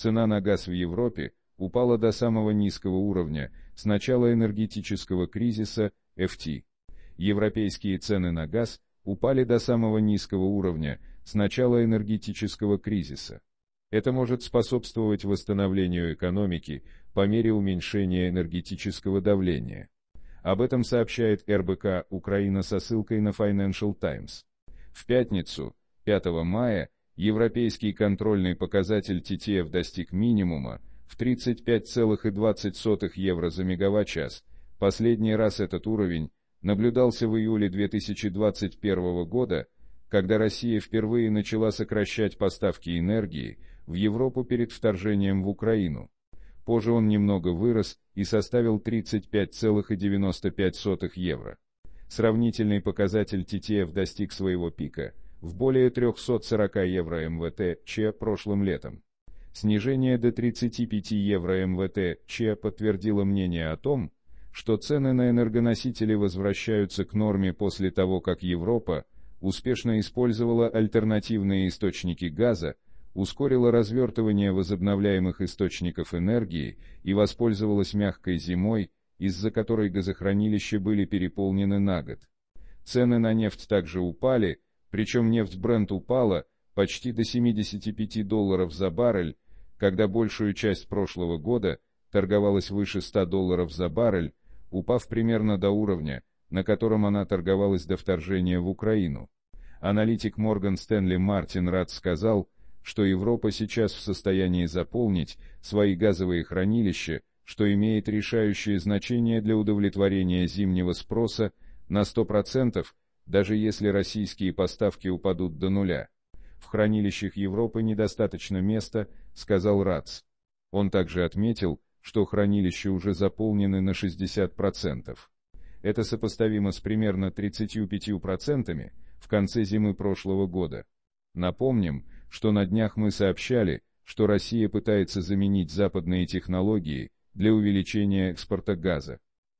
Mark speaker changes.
Speaker 1: Цена на газ в Европе упала до самого низкого уровня с начала энергетического кризиса FT. Европейские цены на газ упали до самого низкого уровня с начала энергетического кризиса. Это может способствовать восстановлению экономики по мере уменьшения энергетического давления. Об этом сообщает РБК Украина со ссылкой на Financial Times. В пятницу, 5 мая, Европейский контрольный показатель TTF достиг минимума в 35,20 евро за мегаватт-час. Последний раз этот уровень наблюдался в июле 2021 года, когда Россия впервые начала сокращать поставки энергии в Европу перед вторжением в Украину. Позже он немного вырос и составил 35,95 евро. Сравнительный показатель TTF достиг своего пика – в более 340 евро МВТ Ч прошлым летом. Снижение до 35 евро МВТ Ч подтвердило мнение о том, что цены на энергоносители возвращаются к норме после того, как Европа успешно использовала альтернативные источники газа, ускорила развертывание возобновляемых источников энергии и воспользовалась мягкой зимой, из-за которой газохранилища были переполнены на год. Цены на нефть также упали, причем нефть Брент упала почти до 75 долларов за баррель, когда большую часть прошлого года торговалась выше 100 долларов за баррель, упав примерно до уровня, на котором она торговалась до вторжения в Украину. Аналитик Морган Стэнли Мартин Рад сказал, что Европа сейчас в состоянии заполнить свои газовые хранилища, что имеет решающее значение для удовлетворения зимнего спроса на 100%, даже если российские поставки упадут до нуля. В хранилищах Европы недостаточно места, сказал Рац. Он также отметил, что хранилища уже заполнены на 60%. Это сопоставимо с примерно 35% в конце зимы прошлого года. Напомним, что на днях мы сообщали, что Россия пытается заменить западные технологии для увеличения экспорта газа.